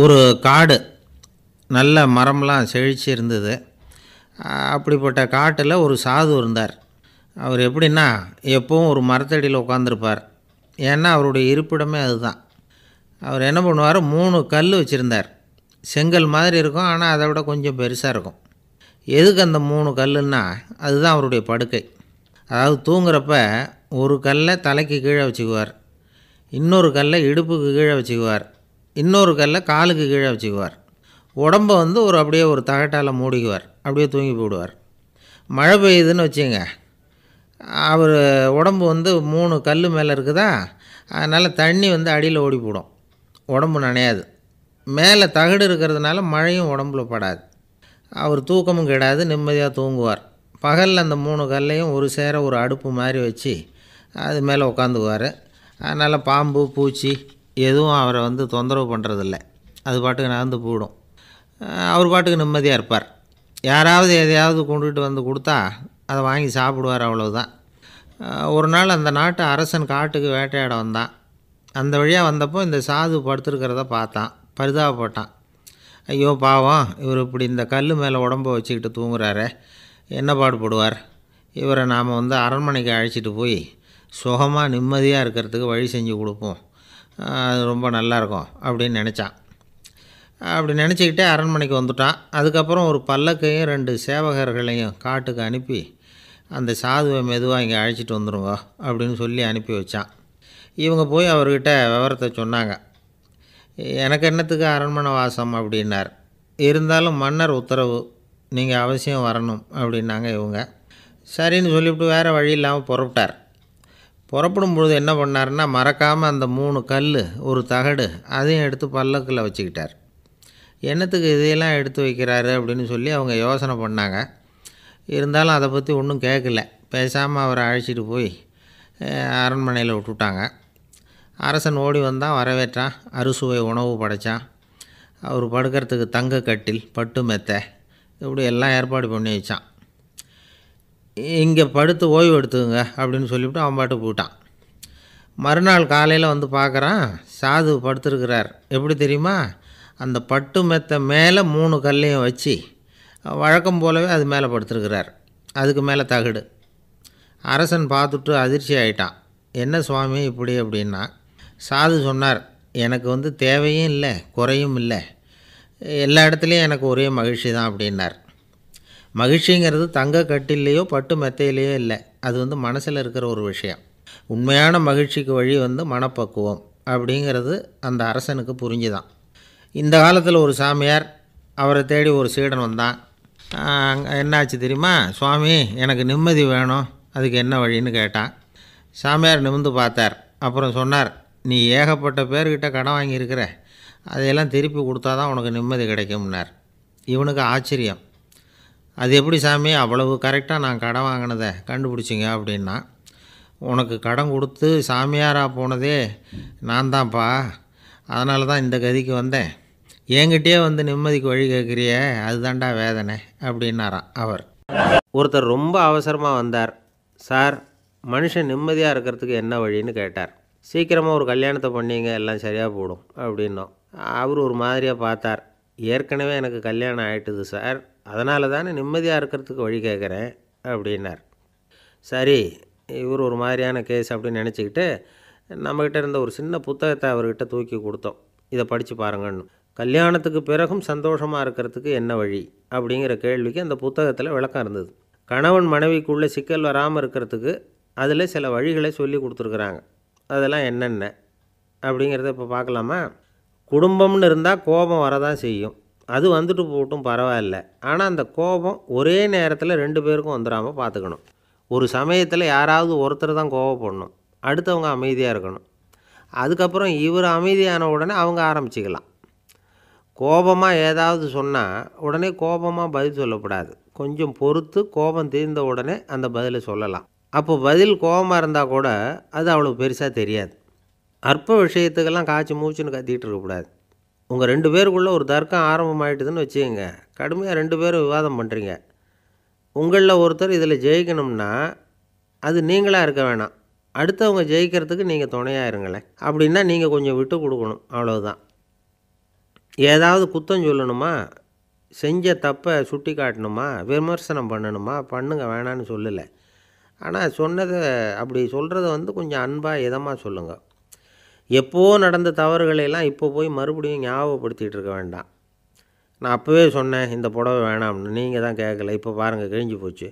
ஒரு காடு நல்ல மரம்லாம் செழிச்சு இருந்தது அப்படிப்பட்ட காட்டில் ஒரு சாது இருந்தார் அவர் எப்படின்னா எப்போவும் ஒரு மரத்தடியில் உட்காந்துருப்பார் ஏன்னா அவருடைய இருப்பிடமே அதுதான் அவர் என்ன பண்ணுவார் மூணு கல் வச்சுருந்தார் செங்கல் மாதிரி இருக்கும் ஆனால் அதை விட கொஞ்சம் பெருசாக இருக்கும் எதுக்கு அந்த மூணு கல்லுன்னா அதுதான் அவருடைய படுக்கை அதாவது தூங்குறப்ப ஒரு கல்லை தலைக்கு கீழே வச்சுக்குவார் இன்னொரு கல்லை இடுப்புக்கு கீழே வச்சுக்குவார் இன்னொரு கல்லை காலுக்கு கீழே வச்சுக்குவார் உடம்பை வந்து ஒரு அப்படியே ஒரு தகட்டால் மூடிக்குவார் அப்படியே தூங்கி போடுவார் மழை பெய்யுதுன்னு வச்சுங்க அவர் உடம்பு வந்து மூணு கல் மேலே இருக்குதா அதனால் தண்ணி வந்து அடியில் ஓடி போடும் உடம்பு நனையாது மேலே தகடு இருக்கிறதுனால மழையும் உடம்புல படாது அவர் தூக்கமும் கெடாது நிம்மதியாக தூங்குவார் பகலில் அந்த மூணு கல்லையும் ஒரு சேர ஒரு அடுப்பு மாதிரி வச்சு அது மேலே உட்காந்துக்குவார் அதனால் பாம்பு பூச்சி எதுவும் அவரை வந்து தொந்தரவு பண்ணுறதில்ல அது பாட்டுக்கு நடந்து போயிடும் அவர் பாட்டுக்கு நிம்மதியாக இருப்பார் யாராவது எதையாவது கொண்டுகிட்டு வந்து கொடுத்தா அதை வாங்கி சாப்பிடுவார் அவ்வளோதான் ஒரு நாள் அந்த நாட்டு அரசன் காட்டுக்கு வேட்டையாட வந்தான் அந்த வழியாக வந்தப்போ இந்த சாது படுத்துருக்கிறத பார்த்தான் பரிதாபப்பட்டான் ஐயோ பாவம் இவர் இப்படி இந்த கல் மேலே உடம்பை வச்சுக்கிட்டு தூங்குறாரு என்ன பாடுபடுவார் இவரை நாம் வந்து அரண்மனைக்கு அழைச்சிட்டு போய் சுகமாக நிம்மதியாக இருக்கிறதுக்கு வழி செஞ்சு கொடுப்போம் அது ரொம்ப நல்லாயிருக்கும் அப்படின்னு நினச்சான் அப்படி நினச்சிக்கிட்டே அரண்மனைக்கு வந்துட்டான் அதுக்கப்புறம் ஒரு பல்லக்கையும் ரெண்டு சேவகர்களையும் காட்டுக்கு அனுப்பி அந்த சாதுவை மெதுவாக இங்கே அழைச்சிட்டு வந்துடுங்க அப்படின்னு சொல்லி அனுப்பி வச்சான் இவங்க போய் அவர்கிட்ட விவரத்தை சொன்னாங்க எனக்கு என்னத்துக்கு அரண்மனை வாசம் அப்படின்னார் இருந்தாலும் மன்னர் உத்தரவு நீங்கள் அவசியம் வரணும் அப்படின்னாங்க இவங்க சரின்னு சொல்லிவிட்டு வேறு வழி இல்லாமல் புறப்பட்டார் புறப்படும் பொழுது என்ன பண்ணார்னா மறக்காமல் அந்த மூணு கல் ஒரு தகடு அதையும் எடுத்து பல்லக்கில் வச்சுக்கிட்டார் என்னத்துக்கு இதையெல்லாம் எடுத்து வைக்கிறாரு அப்படின்னு சொல்லி அவங்க யோசனை பண்ணாங்க இருந்தாலும் அதை பற்றி ஒன்றும் கேட்கல பேசாமல் அவரை அழைச்சிட்டு போய் அரண்மனையில் விட்டுட்டாங்க அரசன் ஓடி வந்தான் வரவேற்றான் அறுசுவை உணவு படைத்தான் அவர் படுக்கிறதுக்கு தங்க கட்டில் பட்டு மெத்தை இப்படி எல்லாம் ஏற்பாடு பண்ணி வச்சான் இங்கே படுத்து ஓய்வு எடுத்துக்கோங்க அப்படின்னு சொல்லிவிட்டு அவன் பாட்டு போயிட்டான் மறுநாள் காலையில் வந்து பார்க்குறான் சாது படுத்துருக்கிறார் எப்படி தெரியுமா அந்த பட்டு மெத்த மேலே மூணு கல்லையும் வச்சு வழக்கம் போலவே அது மேலே படுத்துருக்கிறார் அதுக்கு மேலே தகுடு அரசன் பார்த்துட்டு அதிர்ச்சி ஆயிட்டான் என்ன சுவாமி இப்படி அப்படின்னா சாது சொன்னார் எனக்கு வந்து தேவையும் இல்லை குறையும் இல்லை எல்லா இடத்துலையும் எனக்கு ஒரே மகிழ்ச்சி தான் அப்படின்னார் மகிழ்ச்சிங்கிறது தங்க கட்டிலேயோ பட்டு மெத்தையிலேயோ இல்லை அது வந்து மனசில் இருக்கிற ஒரு விஷயம் உண்மையான மகிழ்ச்சிக்கு வழி வந்து மனப்பக்குவம் அப்படிங்கிறது அந்த அரசனுக்கு புரிஞ்சுதான் இந்த காலத்தில் ஒரு சாமியார் அவரை தேடி ஒரு சீடன் வந்தான் என்னாச்சு தெரியுமா சுவாமி எனக்கு நிம்மதி வேணும் அதுக்கு என்ன வழின்னு கேட்டான் சாமியார் நிமிந்து பார்த்தார் அப்புறம் சொன்னார் நீ ஏகப்பட்ட பேர்கிட்ட கடன் வாங்கியிருக்கிற அதையெல்லாம் திருப்பி கொடுத்தா தான் உனக்கு நிம்மதி கிடைக்கும்னார் இவனுக்கு ஆச்சரியம் அது எப்படி சாமி அவ்வளவு கரெக்டாக நான் கடன் வாங்கினதை கண்டுபிடிச்சிங்க அப்படின்னா உனக்கு கடன் கொடுத்து சாமியாராக போனதே நான் தான்ப்பா அதனால தான் இந்த கதிக்கு வந்தேன் என்கிட்டயே வந்து நிம்மதிக்கு வழி கேட்குறிய அதுதான்டா வேதனை அப்படின்னாராம் அவர் ஒருத்தர் ரொம்ப அவசரமாக வந்தார் சார் மனுஷன் நிம்மதியாக இருக்கிறதுக்கு என்ன வழின்னு கேட்டார் சீக்கிரமாக ஒரு கல்யாணத்தை பண்ணிங்க எல்லாம் சரியாக போடும் அப்படின்னோம் அவர் ஒரு மாதிரியாக பார்த்தார் ஏற்கனவே எனக்கு கல்யாணம் ஆகிட்டுது சார் அதனால தானே நிம்மதியாக இருக்கிறதுக்கு வழி கேட்குறேன் அப்படின்னார் சரி இவர் ஒரு மாதிரியான கேஸ் அப்படின்னு நினச்சிக்கிட்டு நம்மக்கிட்ட இருந்த ஒரு சின்ன புத்தகத்தை அவர்கிட்ட தூக்கி கொடுத்தோம் இதை படித்து பாருங்கன்னு கல்யாணத்துக்கு பிறகும் சந்தோஷமாக இருக்கிறதுக்கு என்ன வழி அப்படிங்கிற கேள்விக்கு அந்த புத்தகத்தில் விளக்கம் இருந்தது கணவன் மனைவிக்குள்ளே சிக்கல் வராமல் இருக்கிறதுக்கு அதில் சில வழிகளை சொல்லி கொடுத்துருக்குறாங்க அதெல்லாம் என்னென்ன அப்படிங்கிறத இப்போ பார்க்கலாமா குடும்பம்னு இருந்தால் கோபம் வரதான் செய்யும் அது வந்துட்டு போட்டும் பரவாயில்ல ஆனால் அந்த கோபம் ஒரே நேரத்தில் ரெண்டு பேருக்கும் வந்துடாமல் பார்த்துக்கணும் ஒரு சமயத்தில் யாராவது ஒருத்தர் தான் கோவப்படணும் அடுத்தவங்க அமைதியாக இருக்கணும் அதுக்கப்புறம் இவர் அமைதியான உடனே அவங்க ஆரம்பிச்சிக்கலாம் கோபமாக ஏதாவது சொன்னால் உடனே கோபமாக பதில் சொல்லக்கூடாது கொஞ்சம் பொறுத்து கோபம் தீர்ந்த உடனே அந்த பதிலை சொல்லலாம் அப்போ பதில் கோபமாக இருந்தால் கூட அது அவ்வளோ பெருசாக தெரியாது அற்ப விஷயத்துக்கெல்லாம் காய்ச்சி மூச்சுன்னு கத்திகிட்டு இருக்கக்கூடாது உங்கள் ரெண்டு பேருக்குள்ளே ஒரு தர்க்கம் ஆரம்பமாயிட்டுதுன்னு வச்சுக்கோங்க கடுமையாக ரெண்டு பேரும் விவாதம் பண்ணுறீங்க உங்களில் ஒருத்தர் இதில் ஜெயிக்கணும்னா அது நீங்களாக இருக்க வேணாம் அடுத்தவங்க ஜெயிக்கிறதுக்கு நீங்கள் துணையாக இருங்களேன் அப்படின்னா நீங்கள் கொஞ்சம் விட்டு கொடுக்கணும் அவ்வளோதான் ஏதாவது குத்தம் சொல்லணுமா செஞ்ச தப்பை சுட்டி காட்டணுமா விமர்சனம் பண்ணணுமா பண்ணுங்க வேணான்னு சொல்லலை ஆனால் சொன்னதை அப்படி சொல்கிறத வந்து கொஞ்சம் அன்பாக இதமாக சொல்லுங்கள் எப்போ நடந்த தவறுகளையெல்லாம் இப்போ போய் மறுபடியும் ஞாபகப்படுத்திகிட்டு இருக்க வேண்டாம் நான் அப்போவே சொன்னேன் இந்த புடவை வேணாம்னு நீங்கள் தான் கேட்கல இப்போ பாருங்கள் கிழிஞ்சு போச்சு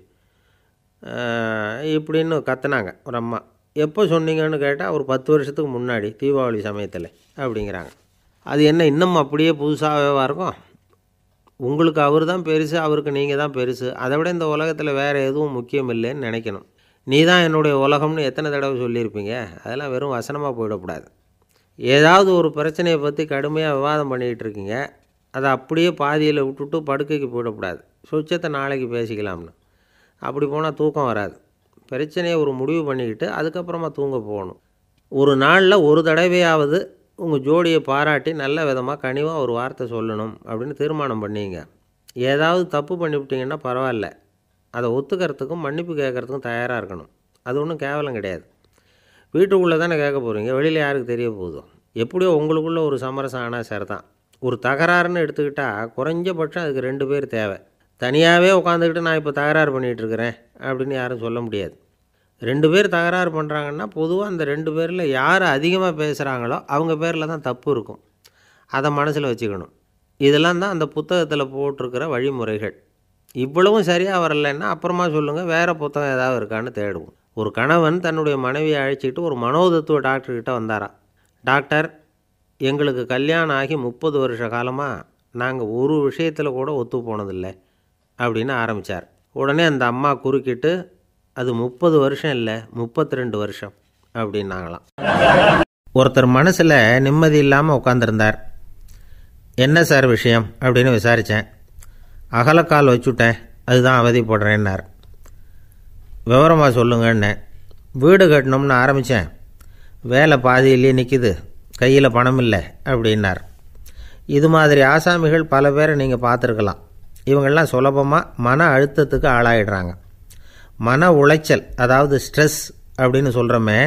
இப்படின்னு கத்துனாங்க ஒரு அம்மா எப்போ சொன்னீங்கன்னு கேட்டால் ஒரு பத்து வருஷத்துக்கு முன்னாடி தீபாவளி சமயத்தில் அப்படிங்கிறாங்க அது என்ன இன்னும் அப்படியே புதுசாகவே இருக்கும் உங்களுக்கு அவர் தான் பெருசு அவருக்கு நீங்கள் தான் பெருசு அதை விட இந்த உலகத்தில் வேறு எதுவும் முக்கியம் இல்லைன்னு நினைக்கணும் நீ தான் என்னுடைய உலகம்னு எத்தனை தடவை சொல்லியிருப்பீங்க அதெல்லாம் வெறும் வசனமாக போயிடக்கூடாது ஏதாவது ஒரு பிரச்சனையை பற்றி கடுமையாக விவாதம் பண்ணிக்கிட்டு இருக்கீங்க அதை அப்படியே பாதியில் விட்டுட்டு படுக்கைக்கு போயிடக்கூடாது சுச்சத்தை நாளைக்கு பேசிக்கலாம்னு அப்படி போனால் தூக்கம் வராது பிரச்சனையை ஒரு முடிவு பண்ணிக்கிட்டு அதுக்கப்புறமா தூங்க போகணும் ஒரு நாளில் ஒரு தடவையாவது உங்கள் ஜோடியை பாராட்டி நல்ல விதமாக கனிவாக ஒரு வார்த்தை சொல்லணும் அப்படின்னு தீர்மானம் பண்ணிங்க ஏதாவது தப்பு பண்ணிவிட்டிங்கன்னா பரவாயில்ல அதை ஒத்துக்கிறதுக்கும் மன்னிப்பு கேட்குறதுக்கும் தயாராக இருக்கணும் அது ஒன்றும் கேவலம் கிடையாது வீட்டுக்குள்ளே தானே கேட்க போகிறீங்க வெளியில் யாருக்கு தெரிய போதும் எப்படியோ உங்களுக்குள்ளே ஒரு சமரசம் ஆனால் சரி தான் ஒரு தகராறுன்னு எடுத்துக்கிட்டால் குறைஞ்சபட்சம் அதுக்கு ரெண்டு பேர் தேவை தனியாகவே உட்காந்துக்கிட்டு நான் இப்போ தகராறு பண்ணிகிட்ருக்கிறேன் அப்படின்னு யாரும் சொல்ல முடியாது ரெண்டு பேர் தகராறு பண்ணுறாங்கன்னா பொதுவாக அந்த ரெண்டு பேரில் யார் அதிகமாக பேசுகிறாங்களோ அவங்க பேரில் தான் தப்பு இருக்கும் அதை மனசில் வச்சுக்கணும் இதெல்லாம் தான் அந்த புத்தகத்தில் போட்டிருக்கிற வழிமுறைகள் இவ்வளவும் சரியாக வரலைன்னா அப்புறமா சொல்லுங்கள் வேறு புத்தகம் ஏதாவது இருக்கான்னு தேடுவோம் ஒரு கணவன் தன்னுடைய மனைவியை அழைச்சிக்கிட்டு ஒரு மனோதத்துவ டாக்டர்கிட்ட வந்தாராம் டாக்டர் எங்களுக்கு கல்யாணம் ஆகி முப்பது வருஷ காலமாக நாங்கள் ஒரு விஷயத்தில் கூட ஒத்து போனதில்லை அப்படின்னு ஆரம்பித்தார் உடனே அந்த அம்மா குறுக்கிட்டு அது முப்பது வருஷம் இல்லை முப்பத்தி ரெண்டு வருஷம் அப்படின்னாங்களாம் ஒருத்தர் மனசில் நிம்மதி இல்லாமல் உட்காந்துருந்தார் என்ன சார் விஷயம் அப்படின்னு விசாரித்தேன் அகலக்கால் வச்சுட்டேன் அதுதான் அவதிப்படுறேன்னார் விவரமாக சொல்லுங்கன்னு வீடு கட்டணும்னு ஆரம்பித்தேன் வேலை பாதியிலேயே நிற்கிது கையில் பணம் இல்லை அப்படின்னார் இது மாதிரி ஆசாமிகள் பல பேரை நீங்கள் பார்த்துருக்கலாம் இவங்கெல்லாம் சுலபமாக மன அழுத்தத்துக்கு ஆளாயிடுறாங்க மன உளைச்சல் அதாவது ஸ்ட்ரெஸ் அப்படின்னு சொல்கிறோமே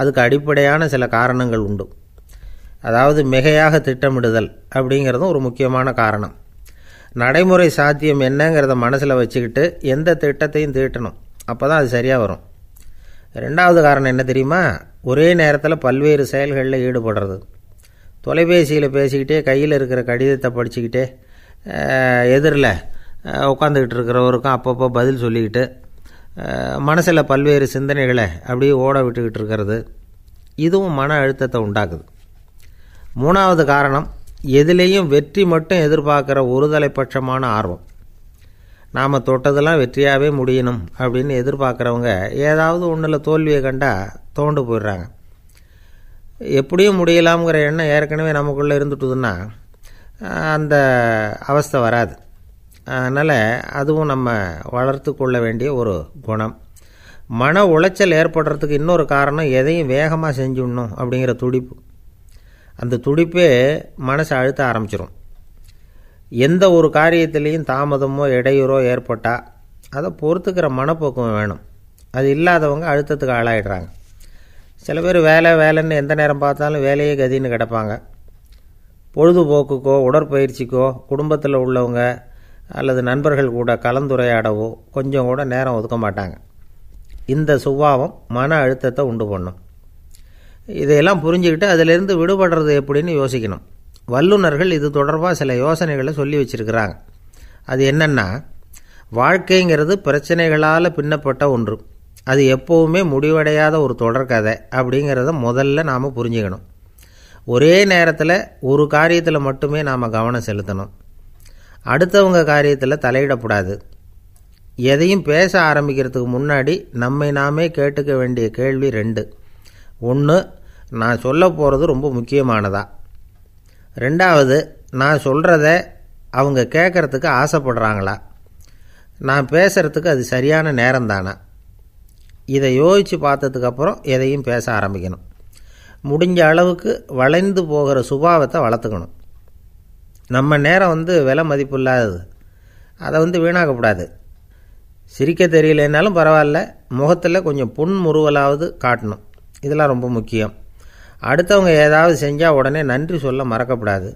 அதுக்கு அடிப்படையான சில காரணங்கள் உண்டு அதாவது மிகையாக திட்டமிடுதல் அப்படிங்கிறதும் ஒரு முக்கியமான காரணம் நடைமுறை சாத்தியம் என்னங்கிறத மனசில் வச்சுக்கிட்டு எந்த திட்டத்தையும் தீட்டணும் அப்போ தான் அது சரியாக வரும் ரெண்டாவது காரணம் என்ன தெரியுமா ஒரே நேரத்தில் பல்வேறு செயல்களில் ஈடுபடுறது தொலைபேசியில் பேசிக்கிட்டே கையில் இருக்கிற கடிதத்தை படிச்சுக்கிட்டே எதிரில் உட்காந்துக்கிட்டு இருக்கிறவருக்கும் அப்பப்போ பதில் சொல்லிக்கிட்டு மனசில் பல்வேறு சிந்தனைகளை அப்படியே ஓட விட்டுக்கிட்டு இருக்கிறது இதுவும் மன அழுத்தத்தை உண்டாக்குது மூணாவது காரணம் எதிலேயும் வெற்றி மட்டும் எதிர்பார்க்குற ஒருதலைப்பட்சமான ஆர்வம் நாம் தொட்டதெல்லாம் வெற்றியாகவே முடியணும் அப்படின்னு எதிர்பார்க்குறவங்க ஏதாவது ஒன்றில் தோல்வியை கண்டால் தோண்டு போயிடுறாங்க எப்படியும் முடியலாம்ங்கிற எண்ணம் ஏற்கனவே நமக்குள்ளே இருந்துட்டுதுன்னா அந்த அவஸ்தை வராது அதனால் அதுவும் நம்ம வளர்த்து கொள்ள வேண்டிய ஒரு குணம் மன உளைச்சல் ஏற்படுறதுக்கு இன்னொரு காரணம் எதையும் வேகமாக செஞ்சுடணும் அப்படிங்கிற துடிப்பு அந்த துடிப்பே மனசை அழுத்த ஆரம்பிச்சிடும் எந்த ஒரு காரியத்திலையும் தாமதமோ இடையூறோ ஏற்பட்டால் அதை பொறுத்துக்கிற மனப்போக்கம் வேணும் அது இல்லாதவங்க அழுத்தத்துக்கு ஆளாயிடுறாங்க சில பேர் வேலை வேலைன்னு எந்த நேரம் பார்த்தாலும் வேலையே கதின்னு கிடப்பாங்க பொழுதுபோக்குக்கோ உடற்பயிற்சிக்கோ குடும்பத்தில் உள்ளவங்க அல்லது நண்பர்கள் கூட கலந்துரையாடவோ கொஞ்சம் கூட நேரம் ஒதுக்க மாட்டாங்க இந்த சுபாவம் மன அழுத்தத்தை உண்டு பண்ணும் இதையெல்லாம் புரிஞ்சுக்கிட்டு அதிலிருந்து விடுபடுறது எப்படின்னு யோசிக்கணும் வல்லுநர்கள் இது தொடர்பாக சில யோசனைகளை சொல்லி வச்சுருக்கிறாங்க அது என்னென்னா வாழ்க்கைங்கிறது பிரச்சனைகளால் பின்னப்பட்ட ஒன்று அது எப்போவுமே முடிவடையாத ஒரு தொடர்கதை அப்படிங்கிறத முதல்ல நாம் புரிஞ்சுக்கணும் ஒரே நேரத்தில் ஒரு காரியத்தில் மட்டுமே நாம் கவனம் செலுத்தணும் அடுத்தவங்க காரியத்தில் தலையிடப்படாது எதையும் பேச ஆரம்பிக்கிறதுக்கு முன்னாடி நம்மை நாமே கேட்டுக்க வேண்டிய கேள்வி ரெண்டு ஒன்று நான் சொல்ல போகிறது ரொம்ப முக்கியமானதாக ரெண்டாவது நான் சொல்கிறத அவங்க கேட்குறதுக்கு ஆசைப்படுறாங்களா நான் பேசுகிறதுக்கு அது சரியான நேரம் தானே இதை யோசித்து பார்த்ததுக்கப்புறம் எதையும் பேச ஆரம்பிக்கணும் முடிஞ்ச அளவுக்கு வளைந்து போகிற சுபாவத்தை வளர்த்துக்கணும் நம்ம நேரம் வந்து விலை மதிப்பு இல்லாதது அதை வந்து வீணாக்கக்கூடாது சிரிக்க தெரியலனாலும் பரவாயில்ல முகத்தில் கொஞ்சம் புன்முறுவலாவது காட்டணும் இதெல்லாம் ரொம்ப முக்கியம் அடுத்தவங்க ஏதாவது செஞ்சால் உடனே நன்றி சொல்ல மறக்கப்படாது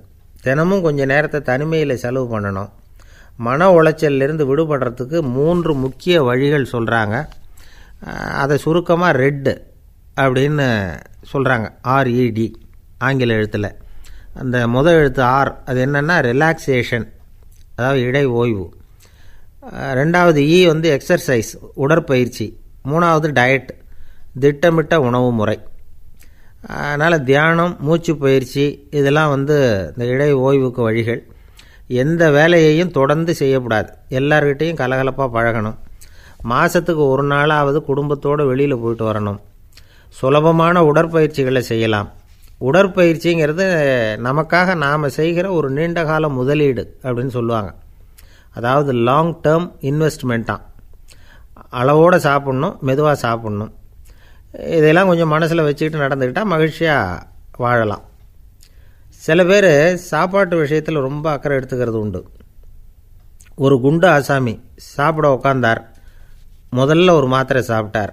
தினமும் கொஞ்சம் நேரத்தை தனிமையில் செலவு பண்ணணும் மன உளைச்சலிருந்து விடுபடுறதுக்கு மூன்று முக்கிய வழிகள் சொல்கிறாங்க அதை சுருக்கமாக ரெட்டு அப்படின்னு சொல்கிறாங்க ஆர்இடி e ஆங்கில எழுத்தில் அந்த முதல் எழுத்து ஆர் அது என்னென்னா ரிலாக்ஸேஷன் அதாவது இடை ஓய்வு ரெண்டாவது இ e வந்து எக்ஸசைஸ் உடற்பயிற்சி மூணாவது டயட் திட்டமிட்ட உணவு முறை அதனால் தியானம் மூச்சு பயிற்சி இதெல்லாம் வந்து இந்த இடை ஓய்வுக்கு வழிகள் எந்த வேலையையும் தொடர்ந்து செய்யக்கூடாது எல்லார்கிட்டேயும் கலகலப்பாக பழகணும் மாதத்துக்கு ஒரு நாளாவது குடும்பத்தோடு வெளியில் போயிட்டு வரணும் சுலபமான உடற்பயிற்சிகளை செய்யலாம் உடற்பயிற்சிங்கிறது நமக்காக நாம் செய்கிற ஒரு நீண்ட கால முதலீடு அப்படின்னு சொல்லுவாங்க அதாவது லாங் டேர்ம் இன்வெஸ்ட்மெண்ட்டாக அளவோடு சாப்பிட்ணும் மெதுவாக சாப்பிட்ணும் இதெல்லாம் கொஞ்சம் மனசில் வச்சுக்கிட்டு நடந்துக்கிட்டால் மகிழ்ச்சியாக வாழலாம் சில பேர் சாப்பாட்டு விஷயத்தில் ரொம்ப அக்கறை எடுத்துக்கிறது உண்டு ஒரு குண்டு ஆசாமி சாப்பிட உக்காந்தார் முதல்ல ஒரு மாத்திரை சாப்பிட்டார்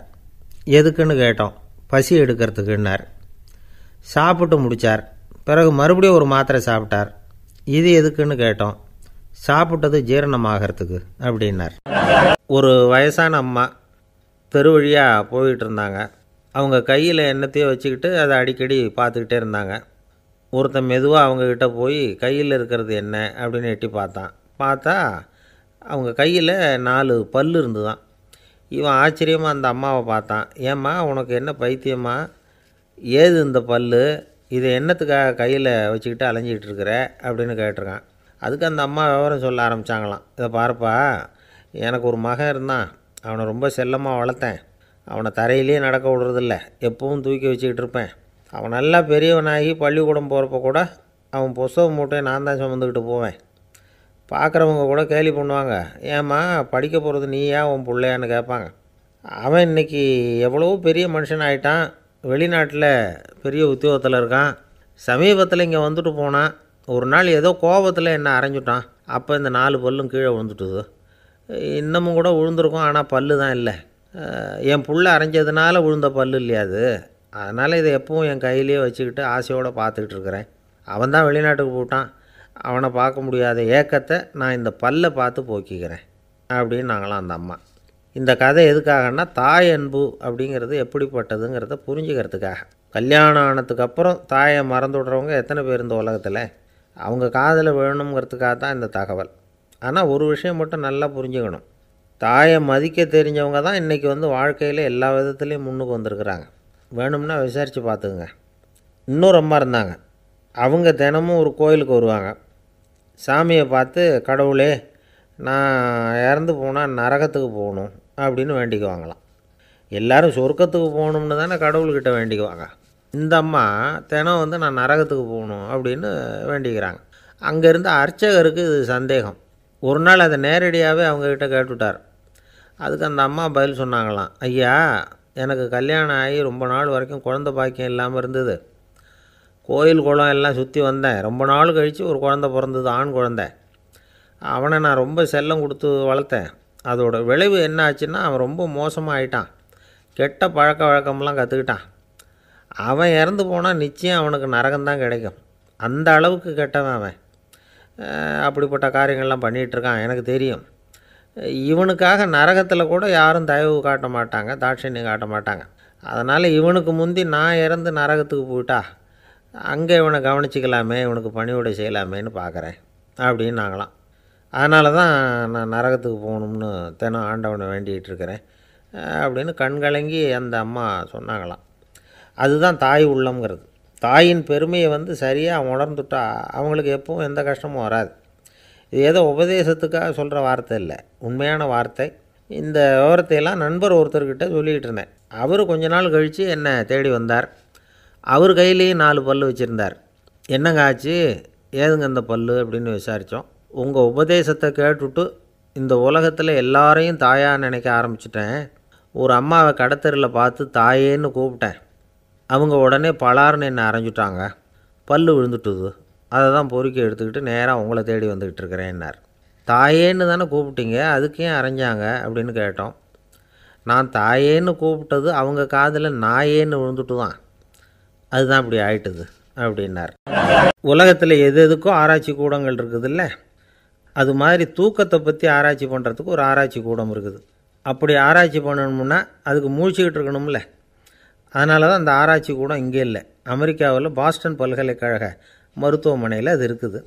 எதுக்குன்னு கேட்டோம் பசி எடுக்கிறதுக்குன்னார் சாப்பிட்டு முடித்தார் பிறகு மறுபடியும் ஒரு மாத்திரை சாப்பிட்டார் இது எதுக்குன்னு கேட்டோம் சாப்பிட்டது ஜீரணமாகறதுக்கு அப்படின்னார் ஒரு வயசான அம்மா தெரு வழியாக போயிட்டு இருந்தாங்க அவங்க கையில் என்னத்தையோ வச்சுக்கிட்டு அதை அடிக்கடி பார்த்துக்கிட்டே இருந்தாங்க ஒருத்தன் மெதுவாக அவங்கக்கிட்ட போய் கையில் இருக்கிறது என்ன அப்படின்னு எட்டி பார்த்தான் பார்த்தா அவங்க கையில் நாலு பல் இருந்துதான் இவன் ஆச்சரியமாக அந்த அம்மாவை பார்த்தான் ஏம்மா உனக்கு என்ன பைத்தியமா ஏது இந்த பல் இதை என்னத்துக்காக கையில் வச்சுக்கிட்டு அலைஞ்சிக்கிட்டு இருக்கிற அப்படின்னு கேட்டிருக்கான் அதுக்கு அந்த அம்மா விவரம் சொல்ல ஆரம்பித்தாங்களாம் இதை பார்ப்பா எனக்கு ஒரு மகன் இருந்தான் அவனை ரொம்ப செல்லமாக வளர்த்தேன் அவனை தரையிலே நடக்க விடுறதில்ல எப்பவும் தூக்கி வச்சுக்கிட்டு இருப்பேன் அவன் நல்லா பெரியவனாகி பள்ளிக்கூடம் போகிறப்ப கூட அவன் புஸ்தகம் மூட்டையை நான் தான் சுமந்துக்கிட்டு போவேன் பார்க்குறவங்க கூட கேலி பண்ணுவாங்க ஏம்மா படிக்க போகிறது நீயா உன் பிள்ளையான்னு கேட்பாங்க அவன் இன்றைக்கி எவ்வளோ பெரிய மனுஷன் ஆகிட்டான் வெளிநாட்டில் பெரிய உத்தியோகத்தில் இருக்கான் சமீபத்தில் இங்கே வந்துட்டு போனான் ஒரு நாள் ஏதோ கோபத்தில் என்ன அரைஞ்சிட்டான் அப்போ இந்த நாலு பல்லும் கீழே விழுந்துட்டுது இன்னமும் கூட விழுந்திருக்கும் ஆனால் பல்லு தான் இல்லை என் புள்ள அரைஞ்சதுனால விழுந்த பல்லு இல்லையா அது அதனால் இதை எப்பவும் என் கையிலேயே வச்சுக்கிட்டு ஆசையோடு பார்த்துக்கிட்டு இருக்கிறேன் அவன் தான் வெளிநாட்டுக்கு போட்டான் அவனை பார்க்க முடியாத ஏக்கத்தை நான் இந்த பல்லை பார்த்து போக்கிக்கிறேன் அப்படின்னு நாங்களாம் அந்த அம்மா இந்த கதை எதுக்காகன்னா தாய் அன்பு அப்படிங்கிறது எப்படிப்பட்டதுங்கிறத புரிஞ்சுக்கிறதுக்காக கல்யாணம் ஆனதுக்கு அப்புறம் தாயை மறந்து விடுறவங்க எத்தனை பேர் இந்த உலகத்தில் அவங்க காதில் வேணுங்கிறதுக்காக தான் இந்த தகவல் ஆனால் ஒரு விஷயம் மட்டும் நல்லா புரிஞ்சுக்கணும் தாயை மதிக்க தெரிஞ்சவங்க தான் இன்றைக்கி வந்து வாழ்க்கையில் எல்லா விதத்துலேயும் முன்னுக்கு வந்திருக்கிறாங்க வேணும்னா விசாரித்து பார்த்துக்குங்க இன்னும் ரொம்ப இருந்தாங்க அவங்க தினமும் ஒரு கோயிலுக்கு வருவாங்க சாமியை பார்த்து கடவுளே நான் இறந்து போனால் நரகத்துக்கு போகணும் அப்படின்னு வேண்டிக்குவாங்களாம் எல்லோரும் சொர்க்கத்துக்கு போகணும்னு தானே கடவுள்கிட்ட வேண்டிக்குவாங்க இந்த அம்மா தினம் வந்து நான் நரகத்துக்கு போகணும் அப்படின்னு வேண்டிக்கிறாங்க அங்கேருந்து அர்ச்சகருக்கு இது சந்தேகம் ஒரு நாள் அதை நேரடியாகவே அவங்கக்கிட்ட கேட்டுவிட்டார் அதுக்கு அந்த அம்மா பதில் சொன்னாங்களாம் ஐயா எனக்கு கல்யாணம் ஆகி ரொம்ப நாள் வரைக்கும் குழந்த பாக்கியம் இல்லாமல் இருந்தது கோயில் குளம் எல்லாம் சுற்றி வந்தேன் ரொம்ப நாள் கழித்து ஒரு குழந்த பிறந்தது ஆண் குழந்த அவனை நான் ரொம்ப செல்லம் கொடுத்து வளர்த்தேன் அதோட விளைவு என்ன ஆச்சுன்னா அவன் ரொம்ப மோசமாக ஆயிட்டான் கெட்ட பழக்க வழக்கம்லாம் கற்றுக்கிட்டான் அவன் இறந்து போனால் நிச்சயம் அவனுக்கு நரகம்தான் கிடைக்கும் அந்த அளவுக்கு கெட்டவன் அவன் அப்படிப்பட்ட காரியங்கள்லாம் பண்ணிகிட்ருக்கான் எனக்கு தெரியும் இவனுக்காக நரகத்தில் கூட யாரும் தயவு காட்ட மாட்டாங்க தாட்சண்யம் காட்ட மாட்டாங்க அதனால் இவனுக்கு முந்தி நான் இறந்து நரகத்துக்கு போயிட்டா அங்கே இவனை கவனிச்சிக்கலாமே இவனுக்கு பணிவிடை செய்யலாமேன்னு பார்க்குறேன் அப்படின்னு நாங்களாம் அதனால தான் நான் நரகத்துக்கு போகணும்னு தினம் ஆண்டவனை வேண்டிகிட்டு இருக்கிறேன் அப்படின்னு கண்கலங்கி அந்த அம்மா சொன்னாங்களாம் அதுதான் தாய் உள்ளங்கிறது தாயின் பெருமையை வந்து சரியாக உணர்ந்துட்டா அவங்களுக்கு எப்பவும் எந்த கஷ்டமும் வராது இது ஏதோ உபதேசத்துக்காக சொல்கிற வார்த்தை இல்லை உண்மையான வார்த்தை இந்த விவரத்தையெல்லாம் நண்பர் ஒருத்தர்கிட்ட சொல்லிக்கிட்டு இருந்தேன் அவர் கொஞ்ச நாள் கழித்து என்னை தேடி வந்தார் அவர் கையிலேயும் நாலு பல் வச்சுருந்தார் என்னங்க ஆச்சு ஏதுங்க இந்த பல் அப்படின்னு விசாரித்தோம் உங்கள் உபதேசத்தை கேட்டுட்டு இந்த உலகத்தில் எல்லாரையும் தாயாக நினைக்க ஆரம்பிச்சிட்டேன் ஒரு அம்மாவை கடத்தரில் பார்த்து தாயேன்னு கூப்பிட்டேன் அவங்க உடனே பலாருன்னு என்னை அரைஞ்சிட்டாங்க பல் விழுந்துட்டுது அதை தான் பொறுக்கி எடுத்துக்கிட்டு நேராக உங்களை தேடி வந்துக்கிட்டு இருக்கிறேன்னார் தாயேன்னு தானே கூப்பிட்டீங்க அதுக்கே அரைஞ்சாங்க அப்படின்னு கேட்டோம் நான் தாயேன்னு கூப்பிட்டது அவங்க காதில் நாயேன்னு விழுந்துட்டு தான் அதுதான் இப்படி ஆயிட்டுது அப்படின்னார் உலகத்தில் எது எதுக்கும் ஆராய்ச்சி கூடங்கள் இருக்குதுல்ல அது மாதிரி தூக்கத்தை பற்றி ஆராய்ச்சி பண்ணுறதுக்கு ஒரு ஆராய்ச்சி கூடம் இருக்குது அப்படி ஆராய்ச்சி பண்ணணும்னா அதுக்கு மூழ்கிக்கிட்டு இருக்கணும்ல அதனால தான் அந்த ஆராய்ச்சி கூடம் இங்கே இல்லை அமெரிக்காவில் பாஸ்டன் பல்கலைக்கழக மருத்துவமனையில் அது இருக்குது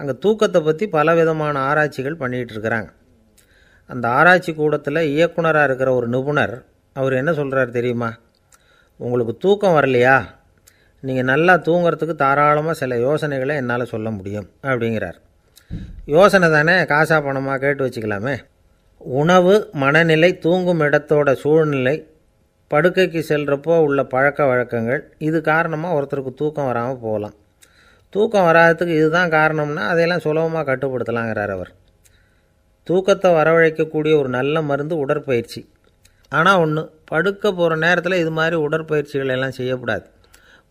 அங்கே தூக்கத்தை பற்றி பல விதமான ஆராய்ச்சிகள் பண்ணிகிட்டு இருக்கிறாங்க அந்த ஆராய்ச்சி கூடத்தில் இயக்குனராக இருக்கிற ஒரு நிபுணர் அவர் என்ன சொல்கிறார் தெரியுமா உங்களுக்கு தூக்கம் வரலையா நீங்கள் நல்லா தூங்கிறதுக்கு தாராளமாக சில யோசனைகளை என்னால் சொல்ல முடியும் அப்படிங்கிறார் யோசனை தானே காசா பணமாக கேட்டு வச்சுக்கலாமே உணவு மனநிலை தூங்கும் இடத்தோட சூழ்நிலை படுக்கைக்கு செல்கிறப்போ உள்ள பழக்க வழக்கங்கள் இது காரணமாக ஒருத்தருக்கு தூக்கம் வராமல் போகலாம் தூக்கம் வராததுக்கு இதுதான் காரணம்னா அதையெல்லாம் சுலபமாக கட்டுப்படுத்தலாங்கிறார் அவர் தூக்கத்தை வரவழைக்கக்கூடிய ஒரு நல்ல மருந்து உடற்பயிற்சி ஆனால் ஒன்று படுக்க போகிற நேரத்தில் இது மாதிரி உடற்பயிற்சிகள் எல்லாம் செய்யக்கூடாது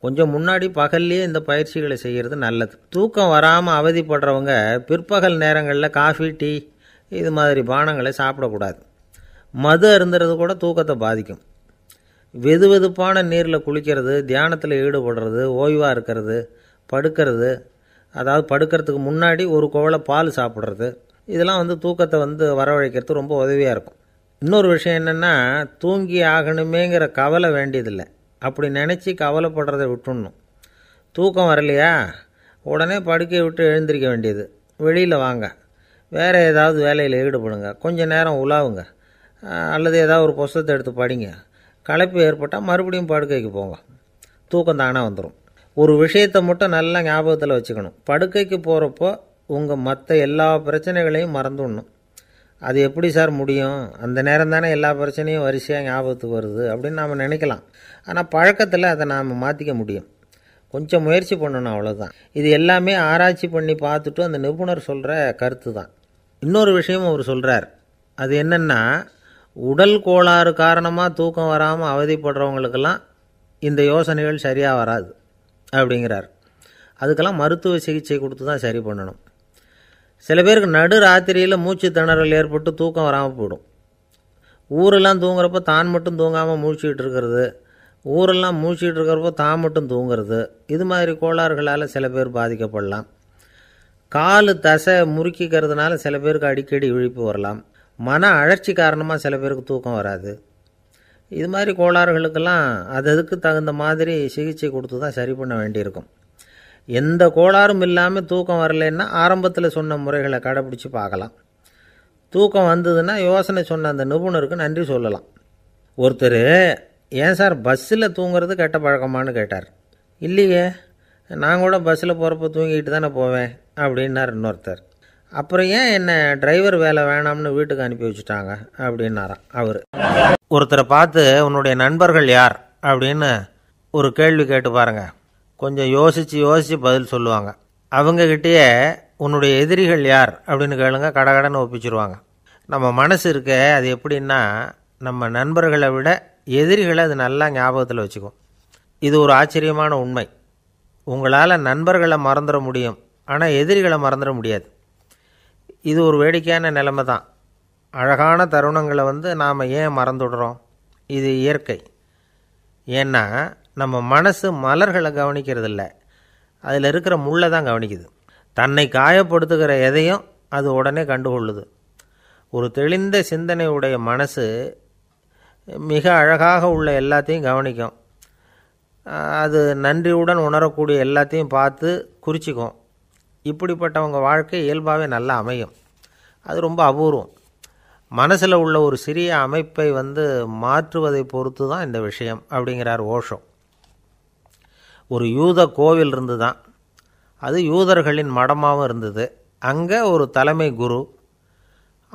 கொஞ்சம் முன்னாடி பகல்லையே இந்த பயிற்சிகளை செய்கிறது நல்லது தூக்கம் வராமல் அவதிப்படுறவங்க பிற்பகல் நேரங்களில் காஃபி டீ இது மாதிரி பானங்களை சாப்பிடக்கூடாது மது அருந்துறது கூட தூக்கத்தை பாதிக்கும் வெது வெதுப்பான நீரில் குளிக்கிறது தியானத்தில் ஈடுபடுறது ஓய்வாக இருக்கிறது படுக்கிறது அதாவது படுக்கிறதுக்கு முன்னாடி ஒரு குவலை பால் சாப்பிட்றது இதெல்லாம் வந்து தூக்கத்தை வந்து வரவழைக்கிறது ரொம்ப உதவியாக இருக்கும் இன்னொரு விஷயம் என்னென்னா தூங்கி ஆகணுமேங்கிற கவலை வேண்டியதில்லை அப்படி நினச்சி கவலைப்படுறதை விட்டுடணும் தூக்கம் வரலையா உடனே படுக்கையை விட்டு எழுந்திருக்க வேண்டியது வெளியில் வாங்க வேறு ஏதாவது வேலையில் ஈடுபடுங்க கொஞ்சம் நேரம் உலாவுங்க அல்லது ஏதாவது ஒரு புஸ்தத்தை எடுத்து படிங்க களைப்பு ஏற்பட்டால் மறுபடியும் படுக்கைக்கு போங்க தூக்கம் தானே வந்துடும் ஒரு விஷயத்தை மட்டும் நல்லா ஞாபகத்தில் வச்சுக்கணும் படுக்கைக்கு போகிறப்போ உங்கள் மற்ற எல்லா பிரச்சனைகளையும் மறந்துடணும் அது எப்படி சார் முடியும் அந்த நேரம் தானே எல்லா பிரச்சனையும் வரிசையாக ஞாபகத்துக்கு வருது அப்படின்னு நாம் நினைக்கலாம் ஆனால் பழக்கத்தில் அதை நாம் மாற்றிக்க முடியும் கொஞ்சம் முயற்சி பண்ணணும் அவ்வளோதான் இது எல்லாமே ஆராய்ச்சி பண்ணி பார்த்துட்டு அந்த நிபுணர் சொல்கிற கருத்து தான் இன்னொரு விஷயம் அவர் சொல்கிறார் அது என்னென்னா உடல் கோளாறு காரணமாக தூக்கம் வராமல் அவதிப்படுறவங்களுக்கெல்லாம் இந்த யோசனைகள் சரியாக வராது அப்படிங்கிறார் அதுக்கெல்லாம் மருத்துவ சிகிச்சை கொடுத்து தான் சரி பண்ணணும் சில பேருக்கு நடு ராத்திரியில் மூச்சு திணறல் ஏற்பட்டு தூக்கம் வராமல் போயிடும் ஊரெல்லாம் தூங்குறப்ப தான் மட்டும் தூங்காமல் மூழ்கிட்டு இருக்கிறது ஊரெல்லாம் மூழ்கிட்டு இருக்கிறப்போ தான் மட்டும் தூங்குறது இது மாதிரி கோளாறுகளால் சில பேர் பாதிக்கப்படலாம் காலு தசை முறுக்கிக்கிறதுனால சில பேருக்கு அடிக்கடி விழிப்பு வரலாம் மன அழற்சி காரணமாக சில பேருக்கு தூக்கம் வராது இது மாதிரி கோளாறுகளுக்கெல்லாம் அது அதுக்கு தகுந்த மாதிரி சிகிச்சை கொடுத்து தான் சரி பண்ண வேண்டியிருக்கும் எந்த கோளாறும் இல்லாமல் தூக்கம் வரலைன்னா ஆரம்பத்தில் சொன்ன முறைகளை கடைப்பிடிச்சி பார்க்கலாம் தூக்கம் வந்ததுன்னா யோசனை சொன்ன அந்த நிபுணருக்கு நன்றி சொல்லலாம் ஒருத்தர் ஏன் சார் பஸ்ஸில் தூங்குறது கெட்ட பழக்கமானு கேட்டார் இல்லையே நான் கூட பஸ்ஸில் போகிறப்ப தூங்கிட்டு தானே போவேன் அப்படின்னார் இன்னொருத்தர் அப்புறம் ஏன் என்ன டிரைவர் வேலை வேணாம்னு வீட்டுக்கு அனுப்பி வச்சுட்டாங்க அப்படின்னாராம் அவர் ஒருத்தரை பார்த்து உன்னுடைய நண்பர்கள் யார் அப்படின்னு ஒரு கேள்வி கேட்டு பாருங்க கொஞ்சம் யோசித்து யோசித்து பதில் சொல்லுவாங்க அவங்கக்கிட்டேயே உன்னுடைய எதிரிகள் யார் அப்படின்னு கேளுங்க கடகடன்னு ஒப்பிச்சிருவாங்க நம்ம மனசு இருக்க அது எப்படின்னா நம்ம நண்பர்களை விட எதிரிகளை அது நல்லா ஞாபகத்தில் வச்சுக்கும் இது ஒரு ஆச்சரியமான உண்மை உங்களால் நண்பர்களை மறந்துட முடியும் ஆனால் எதிரிகளை மறந்துட முடியாது இது ஒரு வேடிக்கையான நிலைமை தான் அழகான தருணங்களை வந்து நாம் ஏன் மறந்துடுறோம் இது இயற்கை ஏன்னா நம்ம மனசு மலர்களை கவனிக்கிறது இல்லை அதில் இருக்கிற முள்ளை தான் கவனிக்குது தன்னை காயப்படுத்துகிற எதையும் அது உடனே கண்டுகொள்ளுது ஒரு தெளிந்த சிந்தனையுடைய மனசு மிக அழகாக உள்ள எல்லாத்தையும் கவனிக்கும் அது நன்றியுடன் உணரக்கூடிய எல்லாத்தையும் பார்த்து குறிச்சிக்கும் இப்படிப்பட்டவங்க வாழ்க்கை இயல்பாகவே நல்லா அமையும் அது ரொம்ப அபூர்வம் மனசில் உள்ள ஒரு சிறிய அமைப்பை வந்து மாற்றுவதை பொறுத்து தான் இந்த விஷயம் அப்படிங்கிறார் ஓஷோ ஒரு யூத கோவில் இருந்து தான் அது யூதர்களின் மடமாகவும் இருந்தது அங்கே ஒரு தலைமை குரு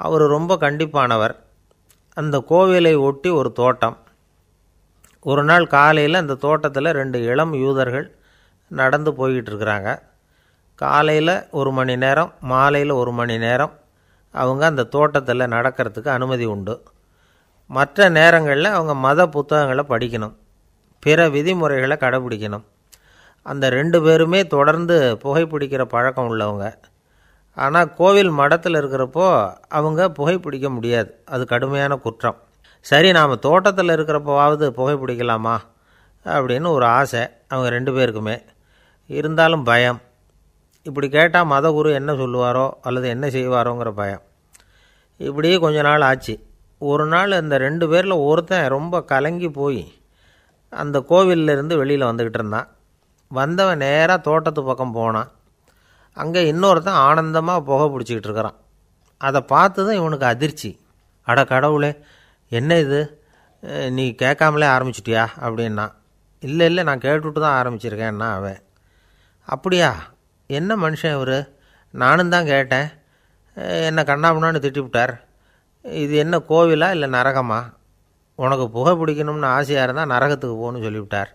அவர் ரொம்ப கண்டிப்பானவர் அந்த கோவிலை ஒட்டி ஒரு தோட்டம் ஒரு நாள் காலையில் அந்த தோட்டத்தில் ரெண்டு இளம் யூதர்கள் நடந்து போய்கிட்டு இருக்கிறாங்க காலையில் ஒரு மணி நேரம் மாலையில் ஒரு மணி நேரம் அவங்க அந்த தோட்டத்தில் நடக்கிறதுக்கு அனுமதி உண்டு மற்ற நேரங்களில் அவங்க மத புத்தகங்களை படிக்கணும் பிற விதிமுறைகளை கடைபிடிக்கணும் அந்த ரெண்டு பேருமே தொடர்ந்து புகைப்பிடிக்கிற பழக்கம் உள்ளவங்க ஆனால் கோவில் மடத்தில் இருக்கிறப்போ அவங்க புகைப்பிடிக்க முடியாது அது கடுமையான குற்றம் சரி நாம் தோட்டத்தில் இருக்கிறப்போவாவது புகைப்பிடிக்கலாமா அப்படின்னு ஒரு ஆசை அவங்க ரெண்டு பேருக்குமே இருந்தாலும் பயம் இப்படி கேட்டால் மதகுரு என்ன சொல்லுவாரோ அல்லது என்ன செய்வாரோங்கிற பயம் இப்படியே கொஞ்ச நாள் ஆச்சு ஒரு நாள் இந்த ரெண்டு பேரில் ஒருத்தன் ரொம்ப கலங்கி போய் அந்த கோவிலிருந்து வெளியில் வந்துக்கிட்டு இருந்தான் வந்தவன் நேராக தோட்டத்து பக்கம் போனான் அங்கே இன்னொருத்தன் ஆனந்தமாக புகை பிடிச்சிக்கிட்டு இருக்கிறான் அதை தான் இவனுக்கு அதிர்ச்சி அட கடவுளே என்ன இது நீ கேட்காமலே ஆரம்பிச்சிட்டியா அப்படின்னா இல்லை இல்லை நான் கேட்டுவிட்டு தான் ஆரம்பிச்சிருக்கேன்னா அவன் அப்படியா என்ன மனுஷன் இவர் நானும் தான் கேட்டேன் என்னை கண்ணாபுண்ணான்னு திட்டிவிட்டார் இது என்ன கோவிலா இல்லை நரகமா உனக்கு புகை பிடிக்கணும்னு ஆசையாக இருந்தால் நரகத்துக்கு போகணும்னு சொல்லிவிட்டார்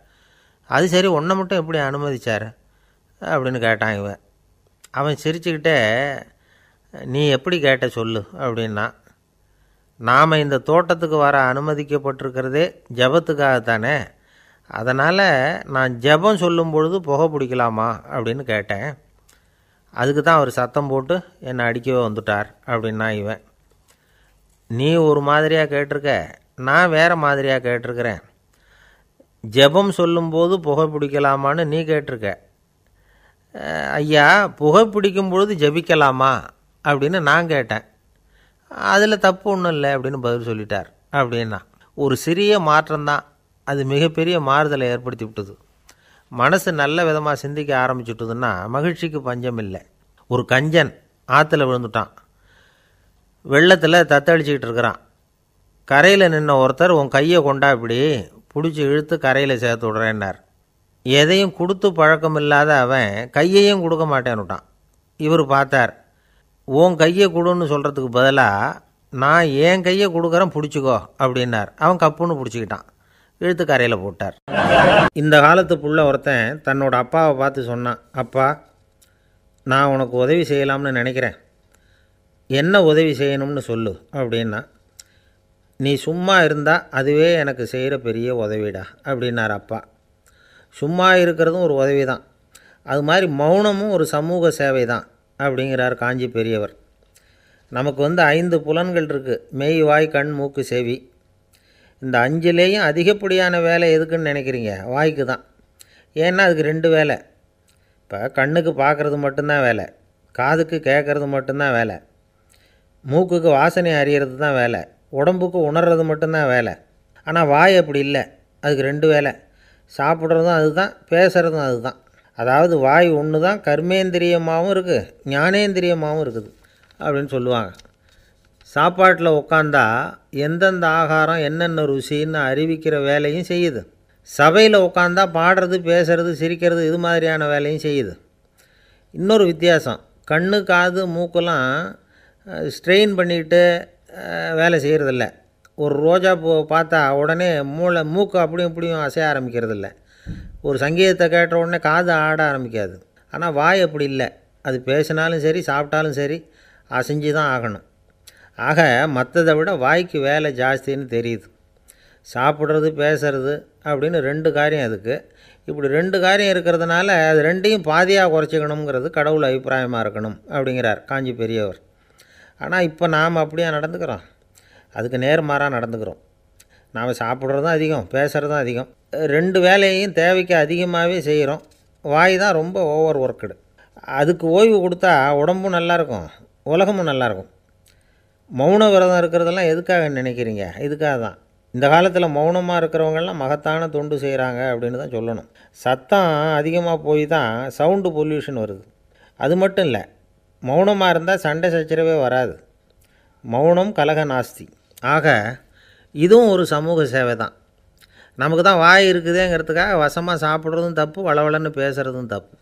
அது சரி உன்னை மட்டும் எப்படி அனுமதிச்சார் அப்படின்னு கேட்டான் இவன் அவன் சிரிச்சுக்கிட்டே நீ எப்படி கேட்ட சொல்லு அப்படின்னா நாம் இந்த தோட்டத்துக்கு வர அனுமதிக்கப்பட்டிருக்கிறதே ஜபத்துக்காகத்தானே அதனால் நான் ஜபம் சொல்லும் பொழுது புகை பிடிக்கலாமா அப்படின்னு கேட்டேன் அதுக்கு தான் அவர் சத்தம் போட்டு என்னை அடிக்கவே வந்துட்டார் அப்படின்னா இவன் நீ ஒரு மாதிரியாக கேட்டிருக்க நான் வேறு மாதிரியாக கேட்டிருக்கிறேன் ஜெபம் சொல்லும்போது புகை பிடிக்கலாமான்னு நீ கேட்டிருக்க ஐயா புகை பிடிக்கும் பொழுது ஜபிக்கலாமா அப்படின்னு நான் கேட்டேன் அதில் தப்பு ஒன்றும் இல்லை அப்படின்னு பதில் சொல்லிட்டார் அப்படின்னா ஒரு சிறிய மாற்றம்தான் அது மிகப்பெரிய மாறுதலை ஏற்படுத்தி விட்டது மனசு நல்ல விதமாக சிந்திக்க ஆரம்பிச்சுட்டுதுன்னா மகிழ்ச்சிக்கு பஞ்சம் இல்லை ஒரு கஞ்சன் ஆற்றுல விழுந்துட்டான் வெள்ளத்தில் தத்தளிச்சுக்கிட்டு இருக்கிறான் கரையில் நின்ன ஒருத்தர் உன் கையை கொண்டா இப்படி பிடிச்சி இழுத்து கரையில் சேர்த்து விடுறேன்னார் எதையும் கொடுத்து பழக்கம் இல்லாத அவன் கையையும் கொடுக்க மாட்டேன்னுட்டான் இவர் பார்த்தார் உன் கையை கொடுன்னு சொல்கிறதுக்கு பதிலாக நான் என் கையை கொடுக்குறேன் பிடிச்சிக்கோ அப்படின்னார் அவன் கப்புன்னு பிடிச்சிக்கிட்டான் இழுத்துக்காரையில் போட்டார் இந்த காலத்து புள்ள ஒருத்தன் தன்னோட அப்பாவை பார்த்து சொன்னான் அப்பா நான் உனக்கு உதவி செய்யலாம்னு நினைக்கிறேன் என்ன உதவி செய்யணும்னு சொல்லு அப்படின்னா நீ சும்மா இருந்தால் அதுவே எனக்கு செய்கிற பெரிய உதவிடா அப்படின்னார் அப்பா சும்மா இருக்கிறதும் ஒரு உதவி தான் அது மாதிரி மௌனமும் ஒரு சமூக சேவை தான் அப்படிங்கிறார் காஞ்சி பெரியவர் நமக்கு வந்து ஐந்து புலன்கள் இருக்குது மெய் வாய் கண் மூக்கு செவி இந்த அஞ்சுலேயும் அதிகப்படியான வேலை எதுக்குன்னு நினைக்கிறீங்க வாய்க்கு தான் ஏன்னா அதுக்கு ரெண்டு வேலை இப்போ கண்ணுக்கு பார்க்குறது மட்டும்தான் வேலை காதுக்கு கேட்குறது மட்டும்தான் வேலை மூக்குக்கு வாசனை அறியறது தான் வேலை உடம்புக்கு உணர்றது மட்டும்தான் வேலை ஆனால் வாய் அப்படி இல்லை அதுக்கு ரெண்டு வேலை சாப்பிட்றதும் அதுதான் பேசுகிறதும் அதுதான் அதாவது வாய் ஒன்று தான் கர்மேந்திரியமாகவும் இருக்குது ஞானேந்திரியமாகவும் இருக்குது அப்படின்னு சொல்லுவாங்க சாப்பாட்டில் உட்காந்தா எந்தெந்த ஆகாரம் என்னென்ன ருசின்னு அறிவிக்கிற வேலையும் செய்யுது சபையில் உட்காந்தா பாடுறது பேசுறது சிரிக்கிறது இது மாதிரியான வேலையும் செய்யுது இன்னொரு வித்தியாசம் கண்ணு காது மூக்கெல்லாம் ஸ்ட்ரெயின் பண்ணிக்கிட்டு வேலை செய்கிறதில்ல ஒரு ரோஜா பூ பார்த்தா உடனே மூளை மூக்கு அப்படியும் இப்படியும் அசைய ஆரம்பிக்கிறதில்ல ஒரு சங்கீதத்தை கேட்ட உடனே காது ஆட ஆரம்பிக்காது ஆனால் வாய் அப்படி இல்லை அது பேசினாலும் சரி சாப்பிட்டாலும் சரி அசைஞ்சு தான் ஆகணும் ஆக மற்றதை விட வாய்க்கு வேலை ஜாஸ்தின்னு தெரியுது சாப்பிட்றது பேசுறது அப்படின்னு ரெண்டு காரியம் அதுக்கு இப்படி ரெண்டு காரியம் இருக்கிறதுனால அது ரெண்டையும் பாதியாக குறைச்சிக்கணுங்கிறது கடவுள் அபிப்பிராயமாக இருக்கணும் அப்படிங்கிறார் காஞ்சி பெரியவர் ஆனால் இப்போ நாம் அப்படியே நடந்துக்கிறோம் அதுக்கு நேர்மாறாக நடந்துக்கிறோம் நாம் சாப்பிட்றதும் அதிகம் பேசுகிறதும் அதிகம் ரெண்டு வேலையையும் தேவைக்கு அதிகமாகவே செய்கிறோம் வாய் தான் ரொம்ப ஓவர் ஒர்க்குடு அதுக்கு ஓய்வு கொடுத்தா உடம்பும் நல்லாயிருக்கும் உலகமும் நல்லாயிருக்கும் மௌன விரதம் இருக்கிறதெல்லாம் எதுக்காக நினைக்கிறீங்க இதுக்காக தான் இந்த காலத்தில் மௌனமாக இருக்கிறவங்கெல்லாம் மகத்தான தொண்டு செய்கிறாங்க அப்படின்னு தான் சொல்லணும் சத்தம் அதிகமாக போய் தான் சவுண்டு பொல்யூஷன் வருது அது மட்டும் இல்லை மௌனமாக இருந்தால் சண்டை சச்சரவே வராது மௌனம் கலக நாஸ்தி ஆக இதுவும் ஒரு சமூக சேவை தான் நமக்கு தான் வாய் இருக்குதுங்கிறதுக்காக வசமாக சாப்பிட்றதும் தப்பு வளவளன்னு பேசுகிறதும் தப்பு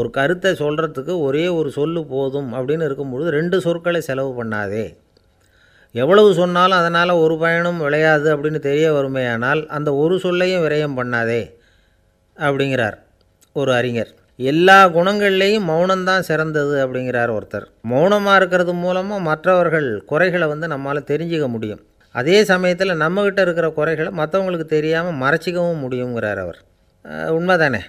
ஒரு கருத்தை சொல்கிறதுக்கு ஒரே ஒரு சொல்லு போதும் அப்படின்னு இருக்கும்பொழுது ரெண்டு சொற்களை செலவு பண்ணாதே எவ்வளவு சொன்னாலும் அதனால் ஒரு பயனும் விளையாது அப்படின்னு தெரிய வருமேயானால் அந்த ஒரு சொல்லையும் விரயம் பண்ணாதே அப்படிங்கிறார் ஒரு அறிஞர் எல்லா குணங்கள்லேயும் மௌனம்தான் சிறந்தது அப்படிங்கிறார் ஒருத்தர் மௌனமாக இருக்கிறது மூலமாக மற்றவர்கள் குறைகளை வந்து நம்மால் தெரிஞ்சிக்க முடியும் அதே சமயத்தில் நம்மக்கிட்ட இருக்கிற குறைகளை மற்றவங்களுக்கு தெரியாமல் மறைச்சிக்கவும் முடியுங்கிறார் அவர் உண்மை தானே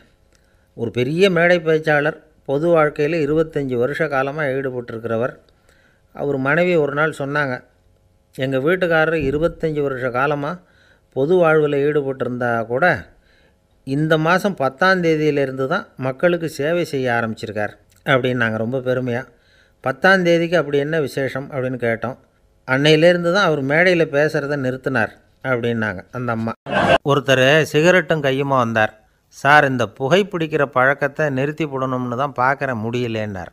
ஒரு பெரிய மேடை பேச்சாளர் பொது வாழ்க்கையில் இருபத்தஞ்சி வருஷ காலமாக ஈடுபட்டிருக்கிறவர் அவர் மனைவி ஒரு நாள் சொன்னாங்க எங்கள் வீட்டுக்காரர் இருபத்தஞ்சி வருஷ காலமாக பொது வாழ்வில் ஈடுபட்டிருந்தா கூட இந்த மாதம் பத்தாம் தேதியிலேருந்து தான் மக்களுக்கு சேவை செய்ய ஆரம்பிச்சிருக்கார் அப்படின்னு நாங்கள் ரொம்ப பெருமையாக பத்தாம் தேதிக்கு அப்படி என்ன விசேஷம் அப்படின்னு கேட்டோம் அன்னையிலேருந்து தான் அவர் மேடையில் பேசுகிறத நிறுத்தினார் அப்படின்னாங்க அந்த அம்மா ஒருத்தர் சிகரெட்டும் கையுமா வந்தார் சார் இந்த புகைப்பிடிக்கிற பழக்கத்தை நிறுத்தி போடணும்னு தான் பார்க்குறேன் முடியலேன்னார்